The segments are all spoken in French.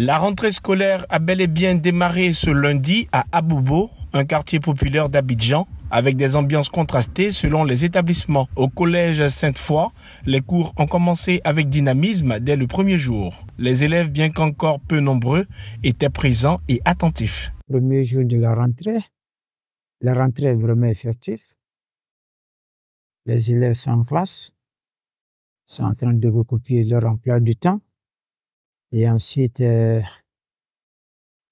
La rentrée scolaire a bel et bien démarré ce lundi à Aboubo, un quartier populaire d'Abidjan, avec des ambiances contrastées selon les établissements. Au collège Sainte-Foy, les cours ont commencé avec dynamisme dès le premier jour. Les élèves, bien qu'encore peu nombreux, étaient présents et attentifs. Premier jour de la rentrée, la rentrée est vraiment effective. Les élèves sont en classe, sont en train de recopier leur emploi du temps et ensuite, euh,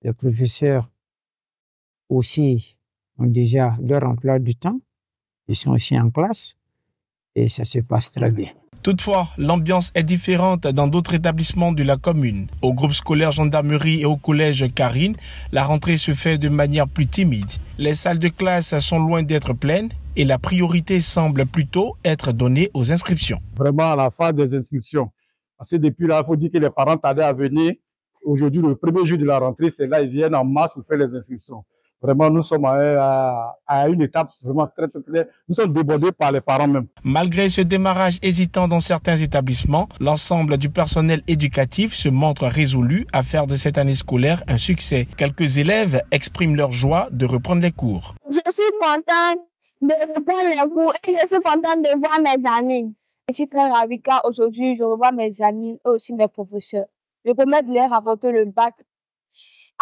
les professeurs aussi ont déjà leur emploi du temps. Ils sont aussi en classe et ça se passe très bien. Toutefois, l'ambiance est différente dans d'autres établissements de la commune. Au groupe scolaire gendarmerie et au collège Karine, la rentrée se fait de manière plus timide. Les salles de classe sont loin d'être pleines et la priorité semble plutôt être donnée aux inscriptions. Vraiment, à la fin des inscriptions, parce que depuis là, il faut dire que les parents tardaient à venir. Aujourd'hui, le premier jour de la rentrée, c'est là, ils viennent en masse pour faire les inscriptions. Vraiment, nous sommes à, à, une étape vraiment très, très, claire. Nous sommes débordés par les parents même. Malgré ce démarrage hésitant dans certains établissements, l'ensemble du personnel éducatif se montre résolu à faire de cette année scolaire un succès. Quelques élèves expriment leur joie de reprendre les cours. Je suis contente de reprendre les cours et je suis contente de voir mes amis. Je suis très ravie car aujourd'hui, je revois mes amis et aussi mes professeurs. Je mettre l'air avant apporter le bac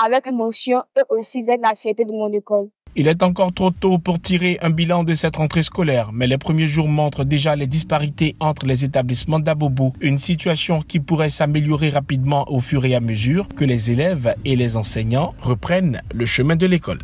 avec émotion et aussi d'être la fierté de mon école. Il est encore trop tôt pour tirer un bilan de cette rentrée scolaire, mais les premiers jours montrent déjà les disparités entre les établissements d'Abobo, une situation qui pourrait s'améliorer rapidement au fur et à mesure que les élèves et les enseignants reprennent le chemin de l'école.